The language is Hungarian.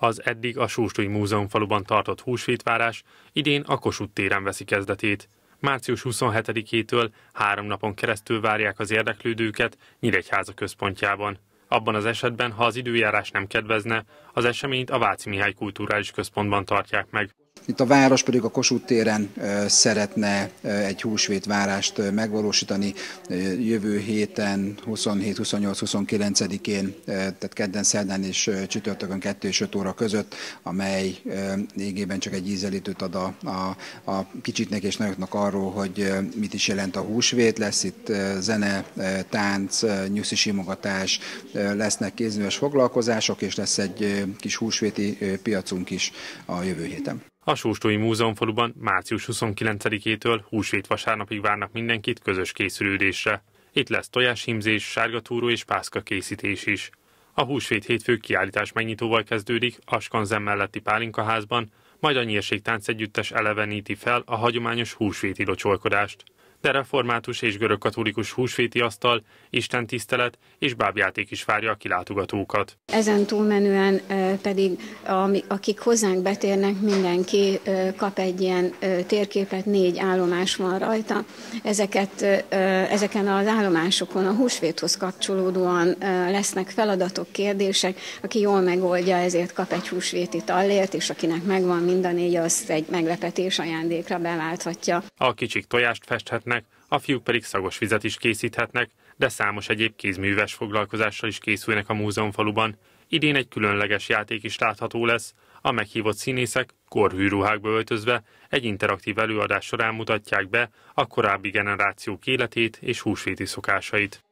Az eddig a Sóstói faluban tartott húsvétvárás idén a Kossuth téren veszi kezdetét. Március 27-től három napon keresztül várják az érdeklődőket Nyíregyháza központjában. Abban az esetben, ha az időjárás nem kedvezne, az eseményt a Váci Mihály Kulturális Központban tartják meg. Itt a város pedig a Kossuth téren szeretne egy húsvét várást megvalósítani jövő héten 27, 28, 29-én, tehát kedden, szerdán és csütörtökön 2 és 5 óra között, amely égében csak egy ízelítőt ad a, a, a kicsitnek és nagyoknak arról, hogy mit is jelent a húsvét. Lesz itt zene, tánc, nyuszi simogatás, lesznek kézműves foglalkozások, és lesz egy kis húsvéti piacunk is a jövő héten. A Sóstói Múzeumfaluban március 29-től húsvét vasárnapig várnak mindenkit közös készülődésre. Itt lesz tojáshímzés, sárga túró és pászka készítés is. A húsvét hétfő kiállítás megnyitóval kezdődik a Skanzen melletti pálinkaházban, majd a Nyírségtánc együttes eleveníti fel a hagyományos húsvéti locsolkodást de református és görögkatolikus húsvéti asztal, istentisztelet és bábjáték is várja a kilátogatókat. Ezen túlmenően pedig, akik hozzánk betérnek, mindenki kap egy ilyen térképet, négy állomás van rajta. Ezeket, ezeken az állomásokon a húsvéthoz kapcsolódóan lesznek feladatok, kérdések. Aki jól megoldja, ezért kap egy húsvéti tallért, és akinek megvan mind a négy, azt egy meglepetés ajándékra beválthatja. A kicsik tojást festhet készíthetnek, a fiúk pedig szagos vizet is készíthetnek, de számos egyéb kézműves foglalkozással is készülnek a múzeumfaluban. Idén egy különleges játék is látható lesz, a meghívott színészek korhű ruhákba öltözve egy interaktív előadás során mutatják be a korábbi generációk életét és húsvéti szokásait.